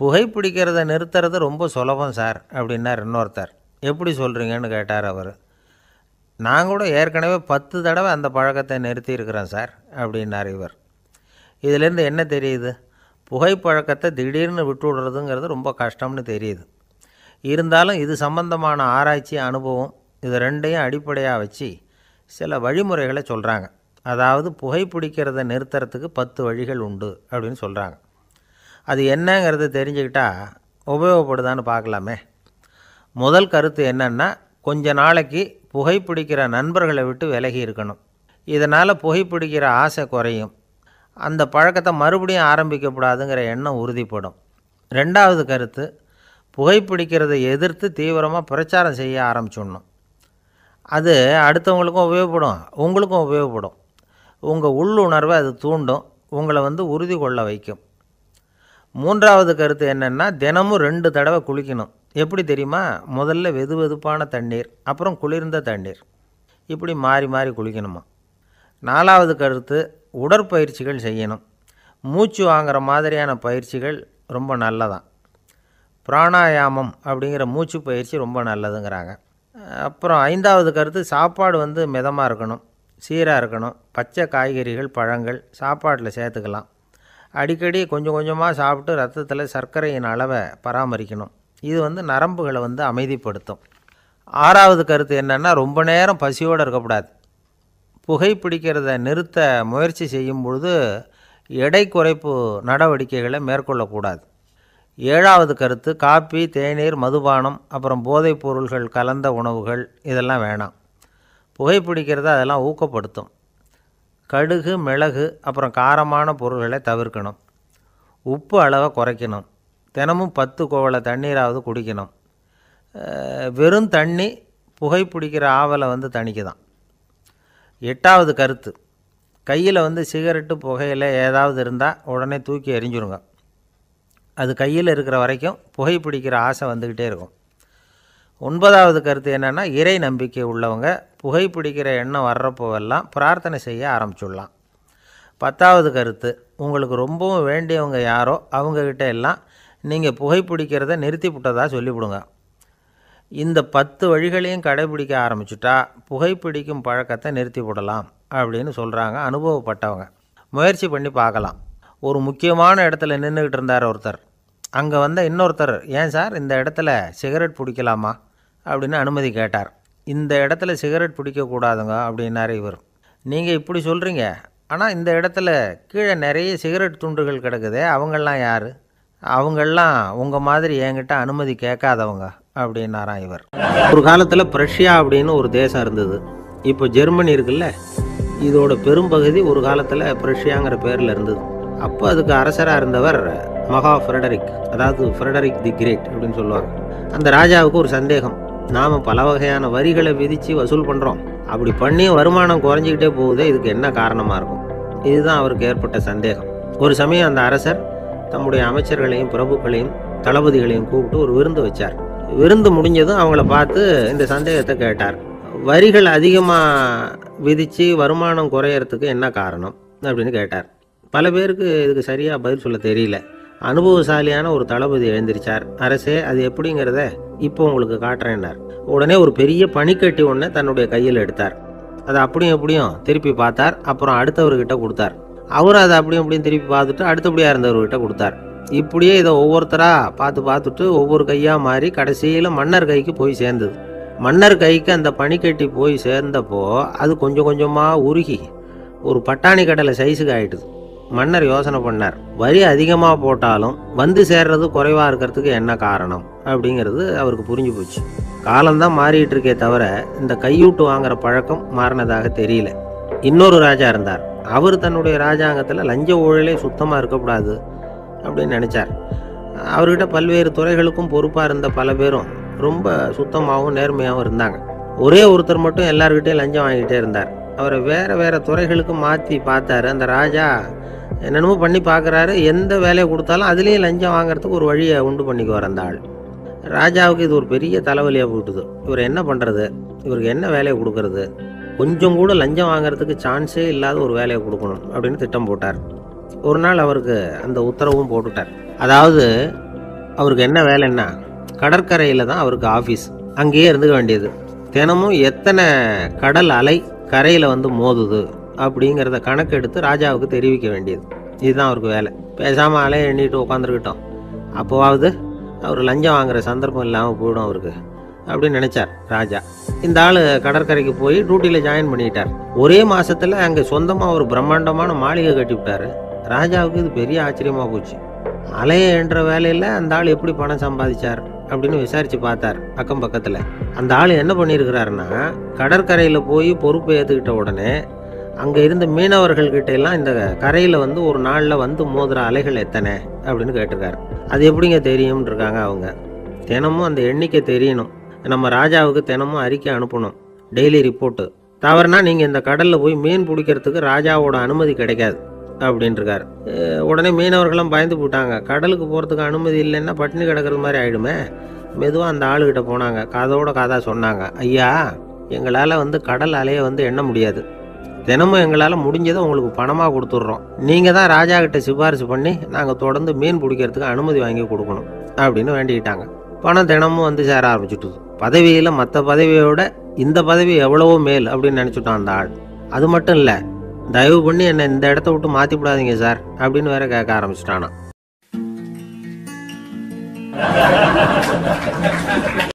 புகைப்பிடிக்கிறத நிறுத்துறது ரொம்ப சுலபம் சார் அப்படின்னார் இன்னொருத்தர் எப்படி சொல்கிறீங்கன்னு கேட்டார் அவர் நான் கூட ஏற்கனவே பத்து தடவை அந்த பழக்கத்தை நிறுத்தி இருக்கிறோம் சார் அப்படின்னார் இவர் இதிலேருந்து என்ன தெரியுது புகைப்பழக்கத்தை திடீர்னு விட்டு விடுறதுங்கிறது ரொம்ப கஷ்டம்னு தெரியுது இருந்தாலும் இது சம்பந்தமான ஆராய்ச்சி அனுபவம் இது ரெண்டையும் அடிப்படையாக வச்சு சில வழிமுறைகளை சொல்கிறாங்க அதாவது புகைப்பிடிக்கிறத நிறுத்துறதுக்கு பத்து வழிகள் உண்டு அப்படின்னு சொல்கிறாங்க அது என்னங்கிறத தெரிஞ்சுக்கிட்டால் உபயோகப்படுதான்னு பார்க்கலாமே முதல் கருத்து என்னென்னா கொஞ்ச நாளைக்கு புகைப்பிடிக்கிற நண்பர்களை விட்டு விலகி இருக்கணும் இதனால் புகைப்பிடிக்கிற ஆசை குறையும் அந்த பழக்கத்தை மறுபடியும் ஆரம்பிக்கக்கூடாதுங்கிற எண்ணம் உறுதிப்படும் ரெண்டாவது கருத்து புகைப்பிடிக்கிறதை எதிர்த்து தீவிரமாக பிரச்சாரம் செய்ய ஆரம்பிச்சிடணும் அது அடுத்தவங்களுக்கும் உபயோகப்படும் உங்களுக்கும் உபயோகப்படும் உங்கள் உள்ளுணர்வை அது தூண்டும் உங்களை வந்து உறுதி கொள்ள வைக்கும் மூன்றாவது கருத்து என்னென்னா தினமும் ரெண்டு தடவை குளிக்கணும் எப்படி தெரியுமா முதல்ல வெது வெதுப்பான தண்ணீர் அப்புறம் குளிர்ந்த தண்ணீர் இப்படி மாறி மாறி குளிக்கணுமா நாலாவது கருத்து உடற்பயிற்சிகள் செய்யணும் மூச்சு வாங்குற மாதிரியான பயிற்சிகள் ரொம்ப நல்லதான் பிராணாயாமம் அப்படிங்கிற மூச்சு பயிற்சி ரொம்ப நல்லதுங்கிறாங்க அப்புறம் ஐந்தாவது கருத்து சாப்பாடு வந்து மிதமாக இருக்கணும் சீராக இருக்கணும் பச்சை காய்கறிகள் பழங்கள் சாப்பாட்டில் சேர்த்துக்கலாம் அடிக்கடி கொஞ்சம் கொஞ்சமாக சாப்பிட்டு ரத்தத்தில் சர்க்கரையின் அளவை பராமரிக்கணும் இது வந்து நரம்புகளை வந்து அமைதிப்படுத்தும் ஆறாவது கருத்து என்னென்னா ரொம்ப நேரம் பசியோடு இருக்கக்கூடாது புகைப்பிடிக்கிறத நிறுத்த முயற்சி செய்யும் பொழுது எடை குறைப்பு நடவடிக்கைகளை மேற்கொள்ளக்கூடாது ஏழாவது கருத்து காப்பி தேநீர் மதுபானம் அப்புறம் போதைப் பொருள்கள் கலந்த உணவுகள் இதெல்லாம் வேணாம் புகைப்பிடிக்கிறது அதெல்லாம் ஊக்கப்படுத்தும் கடுகு மிளகு அப்புறம் காரமான பொருள்களை தவிர்க்கணும் உப்பு அளவை குறைக்கணும் தினமும் பத்து கோவலை தண்ணீராவது குடிக்கணும் வெறும் தண்ணி புகைப்பிடிக்கிற ஆவலை வந்து தணிக்குதான் எட்டாவது கருத்து கையில் வந்து சிகரெட்டு புகையில் ஏதாவது இருந்தால் உடனே தூக்கி எரிஞ்சிருங்க அது கையில் இருக்கிற வரைக்கும் புகைப்பிடிக்கிற ஆசை வந்துக்கிட்டே இருக்கும் ஒன்பதாவது கருத்து என்னென்னா இறை நம்பிக்கை உள்ளவங்க புகைப்பிடிக்கிற எண்ணம் வர்றப்போவெல்லாம் பிரார்த்தனை செய்ய ஆரம்பிச்சுடலாம் பத்தாவது கருத்து உங்களுக்கு ரொம்பவும் வேண்டியவங்க யாரோ அவங்கக்கிட்ட எல்லாம் நீங்கள் புகைப்பிடிக்கிறத நிறுத்தி விட்டதாக சொல்லிவிடுங்க இந்த பத்து வழிகளையும் கடைபிடிக்க ஆரம்பிச்சுட்டா புகைப்பிடிக்கும் பழக்கத்தை நிறுத்தி விடலாம் அப்படின்னு சொல்கிறாங்க அனுபவப்பட்டவங்க முயற்சி பண்ணி பார்க்கலாம் ஒரு முக்கியமான இடத்துல நின்றுக்கிட்டு இருந்தார் ஒருத்தர் அங்கே வந்த இன்னொருத்தர் ஏன் சார் இந்த இடத்துல சிகரெட் பிடிக்கலாமா அப்படின்னு அனுமதி கேட்டார் இந்த இடத்துல சிகரெட் பிடிக்கக்கூடாதுங்க அப்படின்னார் இவர் நீங்கள் இப்படி சொல்கிறீங்க ஆனால் இந்த இடத்துல கீழே நிறைய சிகரெட் துண்டுகள் கிடக்குதே அவங்கெல்லாம் யார் அவங்கெல்லாம் உங்கள் மாதிரி என்கிட்ட அனுமதி கேட்காதவங்க அப்படின்னாராம் இவர் ஒரு காலத்தில் ப்ரஷ்யா அப்படின்னு ஒரு தேசம் இருந்தது இப்போ ஜெர்மனி இருக்குல்ல இதோட பெரும்பகுதி ஒரு காலத்தில் ப்ரஷ்யாங்கிற பேரில் இருந்தது அப்போ அதுக்கு அரசராக இருந்தவர் மகா ஃப்ரெடரிக் அதாவது ஃப்ரெடரிக் தி கிரேட் அப்படின்னு சொல்லுவாங்க அந்த ராஜாவுக்கு ஒரு சந்தேகம் நாம் பல வகையான வரிகளை விதித்து வசூல் பண்ணுறோம் அப்படி பண்ணி வருமானம் குறைஞ்சிக்கிட்டே போகுது இதுக்கு என்ன காரணமாக இருக்கும் இதுதான் அவருக்கு ஏற்பட்ட சந்தேகம் ஒரு சமயம் அந்த அரசர் தம்முடைய அமைச்சர்களையும் பிரபுக்களையும் தளபதிகளையும் கூப்பிட்டு ஒரு விருந்து வச்சார் விருந்து முடிஞ்சதும் அவங்கள பார்த்து இந்த சந்தேகத்தை கேட்டார் வரிகள் அதிகமாக விதித்து வருமானம் குறையறதுக்கு என்ன காரணம் அப்படின்னு கேட்டார் பல பேருக்கு இதுக்கு சரியாக பதில் சொல்ல தெரியல அனுபவசாலியான ஒரு தளபதி எழுந்திருச்சார் அரசே அது எப்படிங்கிறத இப்போ உங்களுக்கு காட்டுறேன்னார் உடனே ஒரு பெரிய பனிக்கட்டி ஒன்று தன்னுடைய கையில் எடுத்தார் அதை அப்படியும் எப்படியும் திருப்பி பார்த்தார் அப்புறம் அடுத்தவர்கிட்ட கொடுத்தார் அவர் அதை அப்படியும் அப்படியும் திருப்பி பார்த்துட்டு அடுத்தபடியாக இருந்தவர்கிட்ட கொடுத்தார் இப்படியே இதை ஒவ்வொருத்தராக பார்த்து பார்த்துட்டு ஒவ்வொரு கையாக மாறி கடைசியில் மன்னர் கைக்கு போய் சேர்ந்தது மன்னர் கைக்கு அந்த பனிக்கட்டி போய் சேர்ந்தப்போ அது கொஞ்சம் கொஞ்சமாக உருகி ஒரு பட்டாணி கடலை சைஸுக்கு ஆயிட்டுது மன்னர் யோசனை பண்ணார் வரி அதிகமாக போட்டாலும் வந்து சேர்றது குறைவாக இருக்கிறதுக்கு என்ன காரணம் அப்படிங்கிறது அவருக்கு புரிஞ்சு போச்சு காலம்தான் மாறிட்டு இருக்கே தவிர இந்த கையூட்டு வாங்குற பழக்கம் மாறினதாக தெரியல இன்னொரு ராஜா இருந்தார் அவர் தன்னுடைய ராஜாங்கத்தில் லஞ்ச ஊழலே சுத்தமாக இருக்கக்கூடாது அப்படின்னு நினச்சார் அவர்கிட்ட பல்வேறு துறைகளுக்கும் பொறுப்பாக இருந்த பல பேரும் ரொம்ப சுத்தமாகவும் நேர்மையாகவும் இருந்தாங்க ஒரே ஒருத்தர் மட்டும் எல்லார்கிட்டையும் லஞ்சம் வாங்கிட்டே இருந்தார் அவரை வேறு வேறு துறைகளுக்கு மாற்றி பார்த்தாரு அந்த ராஜா என்னென்னமோ பண்ணி பார்க்குறாரு எந்த வேலையை கொடுத்தாலும் அதுலேயும் லஞ்சம் வாங்குறதுக்கு ஒரு வழியை உண்டு பண்ணிக்குவார் அந்த ஆள் ராஜாவுக்கு இது ஒரு பெரிய தலைவலியாக போட்டுது இவர் என்ன பண்ணுறது இவருக்கு என்ன வேலையை கொடுக்கறது கொஞ்சம் கூட லஞ்சம் வாங்குறதுக்கு சான்ஸே இல்லாத ஒரு வேலையை கொடுக்கணும் அப்படின்னு திட்டம் போட்டார் ஒரு நாள் அவருக்கு அந்த உத்தரவும் போட்டுட்டார் அதாவது அவருக்கு என்ன வேலைன்னா கடற்கரையில் தான் அவருக்கு ஆஃபீஸ் அங்கேயே இருந்துக்க வேண்டியது தினமும் எத்தனை கடல் அலை கரையில் வந்து மோதுது அப்படிங்கிறத கணக்கெடுத்து ராஜாவுக்கு தெரிவிக்க வேண்டியது இதுதான் அவருக்கு வேலை பேசாமல் அலையை எண்ணிட்டு உட்காந்துருக்கிட்டோம் அப்போவாவது அவர் லஞ்சம் வாங்குகிற சந்தர்ப்பம் இல்லாமல் போயிடும் அவருக்கு அப்படின்னு நினச்சார் ராஜா இந்த ஆள் கடற்கரைக்கு போய் டியூட்டியில் ஜாயின் பண்ணிட்டார் ஒரே மாதத்தில் அங்கே சொந்தமாக ஒரு பிரம்மாண்டமான மாளிகை கட்டிவிட்டார் ராஜாவுக்கு இது பெரிய ஆச்சரியமாக போச்சு அலையை என்ற வேலையில் அந்த ஆள் எப்படி பணம் சம்பாதிச்சார் அப்படின்னு விசாரித்து பார்த்தார் அக்கம் பக்கத்தில் அந்த ஆள் என்ன பண்ணியிருக்கிறாருன்னா கடற்கரையில் போய் பொறுப்பு ஏற்றுக்கிட்ட உடனே அங்கே இருந்த மீனவர்கள்கிட்ட எல்லாம் இந்த கரையில் வந்து ஒரு நாளில் வந்து மோதுற அலைகள் எத்தனை அப்படின்னு கேட்டிருக்காரு அது எப்படிங்க தெரியும்னு இருக்காங்க அவங்க தினமும் அந்த எண்ணிக்கை தெரியணும் நம்ம ராஜாவுக்கு தினமும் அறிக்கை அனுப்பணும் டெய்லி ரிப்போர்ட்டு தவறுனா நீங்கள் இந்த கடலில் போய் மீன் பிடிக்கிறதுக்கு ராஜாவோட அனுமதி கிடைக்காது அப்படின்ட்டுருக்காரு உடனே மீனவர்களும் பயந்து போட்டாங்க கடலுக்கு போகிறதுக்கு அனுமதி இல்லைன்னா பட்டினி கிடக்கிறது மாதிரி ஆகிடுமே மெதுவாக அந்த ஆளுகிட்ட போனாங்க கதோட காதாக சொன்னாங்க ஐயா எங்களால் வந்து கடல் அலையை வந்து எண்ண முடியாது தினமும் எங்களால் முடிஞ்சதை உங்களுக்கு பணமாக கொடுத்துட்றோம் நீங்கள் தான் ராஜா கிட்ட சிபாரிசு பண்ணி நாங்கள் தொடர்ந்து மீன் பிடிக்கிறதுக்கு அனுமதி வாங்கி கொடுக்கணும் அப்படின்னு வேண்டிக்கிட்டாங்க பணம் தினமும் வந்து சேர ஆரம்பிச்சுட்டுது பதவியில் மற்ற பதவியோட இந்த பதவி எவ்வளவோ மேல் அப்படின்னு நினச்சிட்டோம் அந்த ஆள் அது மட்டும் இல்லை தயவு பண்ணி என்னை இந்த இடத்த விட்டு மாற்றி விடாதீங்க சார் அப்படின்னு வேற கேட்க ஆரம்பிச்சிட்டானா